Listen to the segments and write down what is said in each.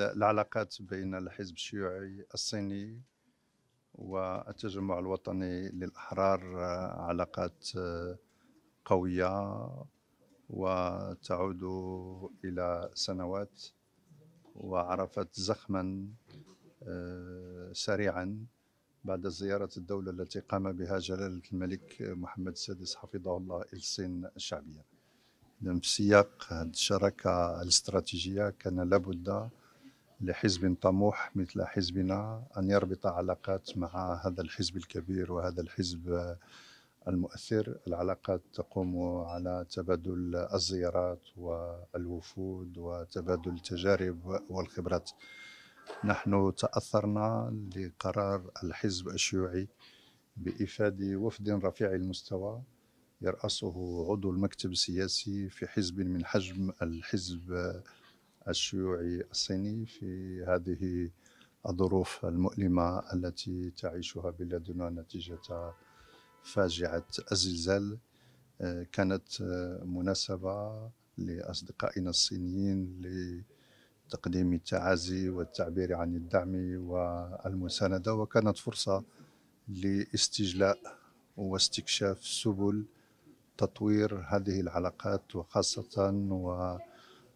العلاقات بين الحزب الشيوعي الصيني والتجمع الوطني للأحرار آه، علاقات آه، قوية وتعود إلى سنوات وعرفت زخما آه، سريعا بعد زيارة الدولة التي قام بها جلالة الملك محمد السادس حفظه الله إلى الصين الشعبية إذن في سياق هذه الشراكة الاستراتيجية كان لابد لحزب طموح مثل حزبنا أن يربط علاقات مع هذا الحزب الكبير وهذا الحزب المؤثر العلاقات تقوم على تبادل الزيارات والوفود وتبادل التجارب والخبرات نحن تأثرنا لقرار الحزب الشيوعي بإفادة وفد رفيع المستوى يرأسه عضو المكتب السياسي في حزب من حجم الحزب الشيوعي الصيني في هذه الظروف المؤلمة التي تعيشها بلادنا نتيجة فاجعة الزلزال آه، كانت آه، مناسبة لأصدقائنا الصينيين لتقديم التعازي والتعبير عن الدعم والمساندة وكانت فرصة لاستجلاء واستكشاف سبل تطوير هذه العلاقات وخاصة و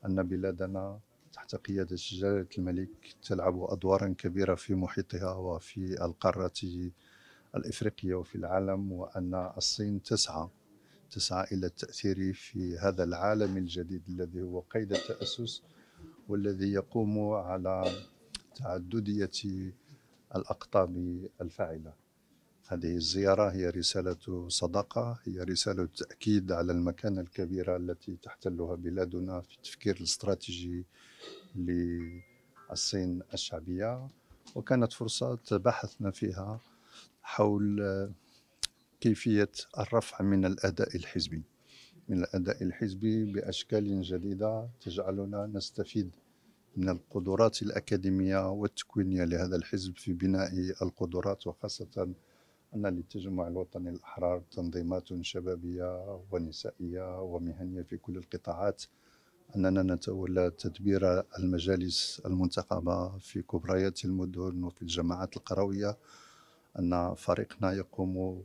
أن بلادنا تحت قيادة جلالة الملك تلعب أدوارا كبيرة في محيطها وفي القارة الإفريقية وفي العالم وأن الصين تسعى تسعى إلى التأثير في هذا العالم الجديد الذي هو قيد التأسس والذي يقوم على تعددية الأقطاب الفاعلة هذه الزيارة هي رسالة صداقة هي رسالة تأكيد على المكانة الكبيرة التي تحتلها بلادنا في التفكير الاستراتيجي للصين الشعبية وكانت فرصة تباحثنا فيها حول كيفية الرفع من الأداء الحزبي من الأداء الحزبي بأشكال جديدة تجعلنا نستفيد من القدرات الأكاديمية والتكوينية لهذا الحزب في بناء القدرات وخاصة أن للتجمع الوطني الأحرار تنظيمات شبابية ونسائية ومهنية في كل القطاعات أننا نتولى تدبير المجالس المنتخبة في كبريات المدن وفي الجماعات القروية أن فريقنا يقوم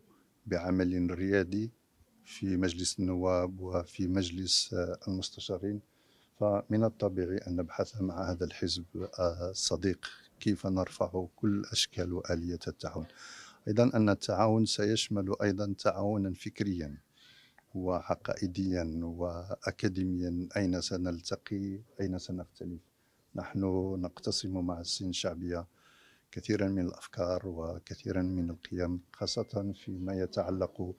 بعمل ريادي في مجلس النواب وفي مجلس المستشارين فمن الطبيعي أن نبحث مع هذا الحزب الصديق كيف نرفع كل أشكال وآلية التعاون إذا أن التعاون سيشمل أيضا تعاونا فكريا وعقائديا وأكاديميا أين سنلتقي أين سنختلف نحن نقتسم مع الصين الشعبية كثيرا من الأفكار وكثيرا من القيم خاصة فيما يتعلق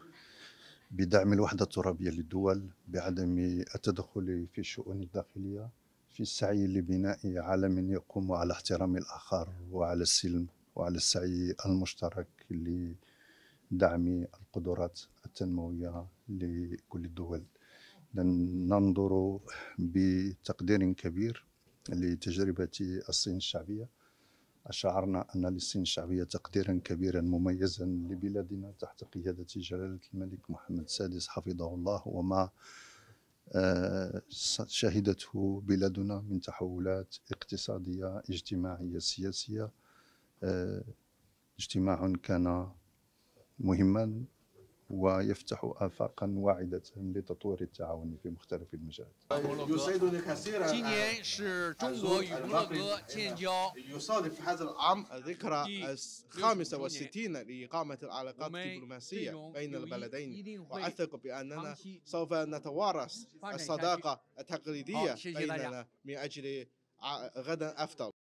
بدعم الوحدة الترابية للدول بعدم التدخل في الشؤون الداخلية في السعي لبناء عالم يقوم على احترام الآخر وعلى السلم وعلى السعي المشترك لدعم القدرات التنموية لكل الدول ننظر بتقدير كبير لتجربة الصين الشعبية شعرنا أن للصين الشعبية تقديرا كبيرا مميزا لبلادنا تحت قيادة جلالة الملك محمد السادس حفظه الله وما آه، شهدته بلادنا من تحولات اقتصادية اجتماعية سياسية اجتماع كان مهما ويفتح افاقا واعده لتطوير التعاون في مختلف المجالات. يصادف هذا العام الذكرى الخامسه والستين لاقامه العلاقات الدبلوماسيه بين البلدين واثق باننا سوف نتوارث الصداقه التقليديه آه، بيننا من اجل غدا افضل.